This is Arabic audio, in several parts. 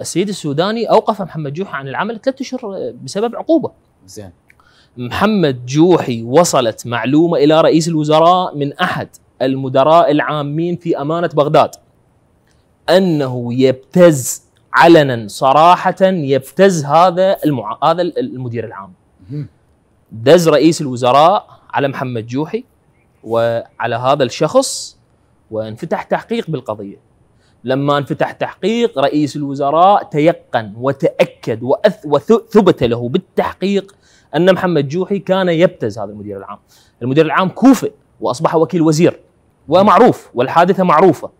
السيد السوداني اوقف محمد جوحي عن العمل ثلاثة اشهر آه، بسبب عقوبه. زين. محمد جوحي وصلت معلومه الى رئيس الوزراء من احد المدراء العامين في امانه بغداد انه يبتز علنا صراحه يبتز هذا المع... هذا المدير العام. دز رئيس الوزراء على محمد جوحي وعلى هذا الشخص وانفتح تحقيق بالقضيه. لما انفتح تحقيق رئيس الوزراء تيقن وتاكد وثبت له بالتحقيق ان محمد جوحي كان يبتز هذا المدير العام. المدير العام كوفئ واصبح وكيل وزير ومعروف والحادثه معروفه.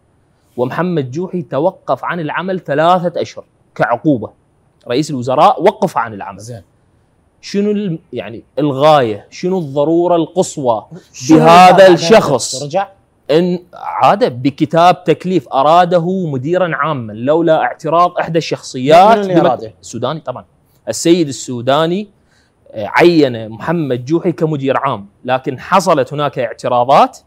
ومحمد جوحي توقف عن العمل ثلاثه اشهر كعقوبه. رئيس الوزراء وقف عن العمل. زين. شنو يعني الغايه؟ شنو الضروره القصوى بهذا الشخص؟ رجع ان عاد بكتاب تكليف اراده مديرا عاما لولا اعتراض احدى الشخصيات أراده؟ السوداني طبعا السيد السوداني آه، عين محمد جوحي كمدير عام لكن حصلت هناك اعتراضات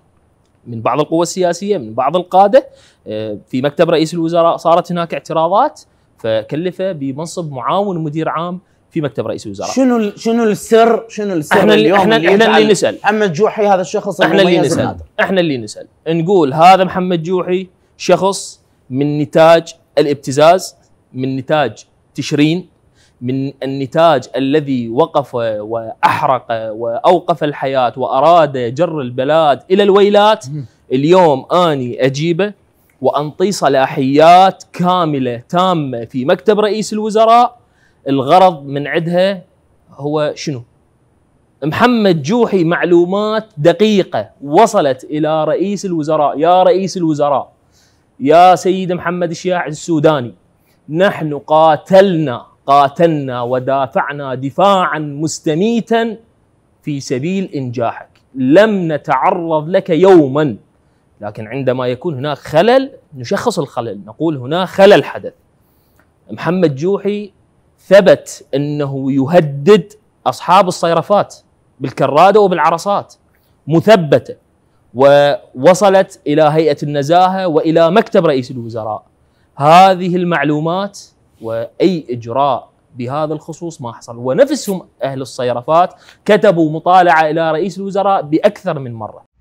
من بعض القوى السياسيه من بعض القاده آه، في مكتب رئيس الوزراء صارت هناك اعتراضات فكلفه بمنصب معاون مدير عام في مكتب رئيس الوزراء شنو شنو السر شنو السر احنا اللي احنا اللي, احنا اللي نسال محمد جوحي هذا الشخص احنا اللي نسال النادر. احنا اللي نسال نقول هذا محمد جوحي شخص من نتاج الابتزاز من نتاج تشرين من النتاج الذي وقف واحرق واوقف الحياه واراد جر البلاد الى الويلات اليوم اني اجيبه وانطي صلاحيات كامله تامه في مكتب رئيس الوزراء الغرض من عندها هو شنو؟ محمد جوحي معلومات دقيقة وصلت إلى رئيس الوزراء يا رئيس الوزراء يا سيد محمد الشياع السوداني نحن قاتلنا قاتلنا ودافعنا دفاعا مستميتا في سبيل إنجاحك لم نتعرض لك يوما لكن عندما يكون هناك خلل نشخص الخلل نقول هنا خلل حدث محمد جوحي ثبت انه يهدد اصحاب الصيرفات بالكراده وبالعرصات مثبته ووصلت الى هيئه النزاهه والى مكتب رئيس الوزراء هذه المعلومات واي اجراء بهذا الخصوص ما حصل ونفسهم اهل الصيرفات كتبوا مطالعه الى رئيس الوزراء باكثر من مره